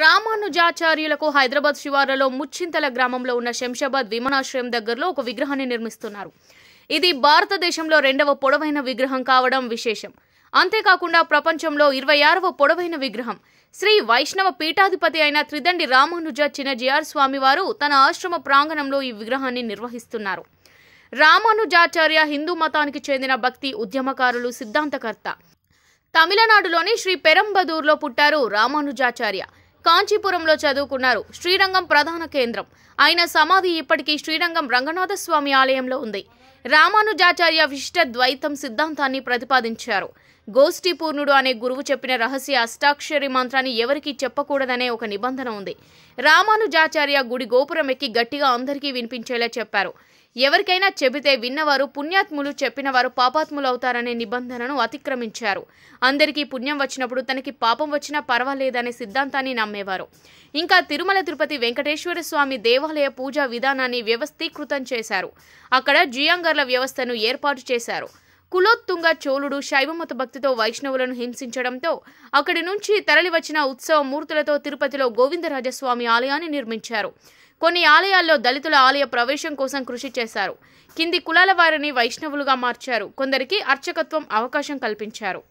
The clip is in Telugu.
రామానుజాచార్యులకు హైదరాబాద్ శివారులో ముచ్చింతల గ్రామంలో ఉన్న శంషాబాద్ విమానాశ్రయం దగ్గరలో ఒక విగ్రహాన్ని నిర్మిస్తున్నారు ఇది భారతదేశంలో రెండవ పొడవైన విగ్రహం కావడం విశేషం అంతేకాకుండా ప్రపంచంలో ఇరవై ఆరవ పొడవైన విగ్రహం శ్రీ వైష్ణవ పీఠాధిపతి అయిన త్రిదండి రామానుజ చిన్నజీఆర్ స్వామివారు తన ఆశ్రమ ప్రాంగణంలో ఈ విగ్రహాన్ని నిర్వహిస్తున్నారు రామానుజాచార్య హిందూ మతానికి చెందిన భక్తి ఉద్యమకారులు సిద్ధాంతకర్త తమిళనాడులోని శ్రీ పెరంబదూర్లో పుట్టారు రామానుజాచార్య కాంచీపురంలో చదువుకున్నారు శ్రీరంగం ప్రధాన కేంద్రం ఆయన సమాధి ఇప్పటికీ శ్రీరంగం రంగనాథస్వామి ఆలయంలో ఉంది రామానుజాచార్య విశిష్ట ద్వైతం సిద్ధాంతాన్ని ప్రతిపాదించారు గోష్ఠీపూర్ణుడు అనే గురువు చెప్పిన రహస్య అష్టాక్షరి మంత్రాన్ని ఎవరికీ చెప్పకూడదనే ఒక నిబంధన ఉంది రామానుజాచార్య గుడి గోపురం ఎక్కి గట్టిగా అందరికీ వినిపించేలా చెప్పారు ఎవరికైనా చెబితే విన్నవారు పుణ్యాత్ములు చెప్పినవారు పాపాత్ములవుతారనే నిబంధనను అతిక్రమించారు అందరికీ పుణ్యం వచ్చినప్పుడు తనకి పాపం వచ్చినా పర్వాలేదనే సిద్ధాంతాన్ని నమ్మేవారు ఇంకా తిరుమల తిరుపతి వెంకటేశ్వర స్వామి దేవాలయ పూజా విధానాన్ని వ్యవస్థీకృతం చేశారు అక్కడ జియాంగర్ల వ్యవస్థను ఏర్పాటు చేశారు కులోత్తుంగ చోళుడు శైవమత భక్తితో వైష్ణవులను హింసించడంతో అక్కడి నుంచి తరలివచ్చిన ఉత్సవ మూర్తులతో తిరుపతిలో గోవిందరాజస్వామి ఆలయాన్ని నిర్మించారు కొన్ని ఆలయాల్లో దళితుల ఆలయ ప్రవేశం కోసం కృషి చేశారు కింది కులాల వారిని వైష్ణవులుగా మార్చారు కొందరికి అర్చకత్వం అవకాశం కల్పించారు